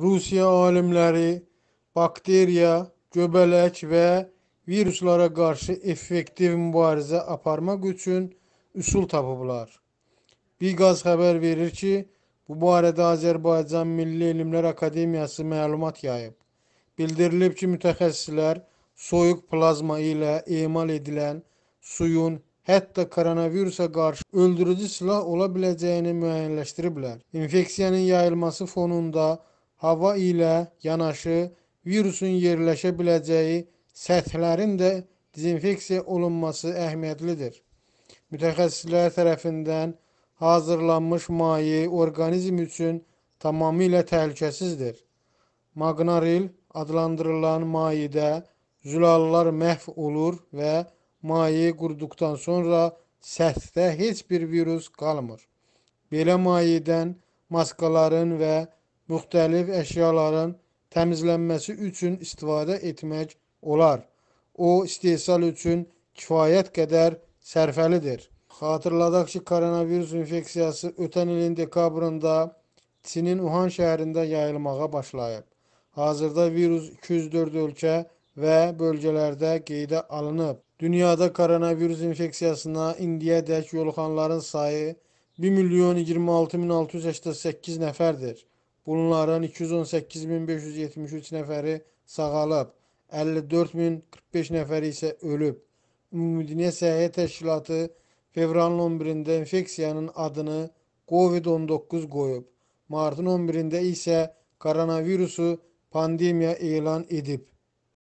Rusiya alimləri bakteriya, göbələk və viruslara qarşı effektiv mübarizə aparmaq üçün üsul tapıblar. Biqaz xəbər verir ki, bu barədə Azərbaycan Milli Elmlər Akademiyası məlumat yayıb. Bildirilib ki, mütəxəssislər soyuq plazma ilə emal edilən suyun hətta koronavirusa qarşı öldürücü silah ola biləcəyini müəyyənləşdiriblər. İnfeksiyanın yayılması fonunda hava ilə yanaşı virusun yerləşə biləcəyi səthlərin də dezinfeksiya olunması əhəmiyyətlidir. Mütəxəssislər tərəfindən hazırlanmış maye orqanizm üçün tamamilə təhlükəsizdir. Maqnaril adlandırılan mayedə zülallar məhv olur və maye quruduqdan sonra səthdə heç bir virus qalmır. Belə mayedən maskaların və müxtəlif əşyaların təmizlənməsi üçün istifadə etmək olar. O, istehsal üçün kifayət qədər sərfəlidir. Xatırladaq ki, koronavirus infeksiyası ötən ilin dekabrında Çinin Uhan şəhərində yayılmağa başlayıb. Hazırda virus 204 ölkə və bölgələrdə qeydə alınıb. Dünyada koronavirus infeksiyasına indiyədək yoluxanların sayı 1 milyon 26 min 688 nəfərdir. Bunların 218573 nəfəri sağalıb, 54045 nəfəri isə ölüb. Ümumdünya Səhiyyə Təşkilatı fevralın 11-də infeksiyanın adını COVID-19 qoyub. Martın 11-də isə koronavirusu pandemiya elan edib.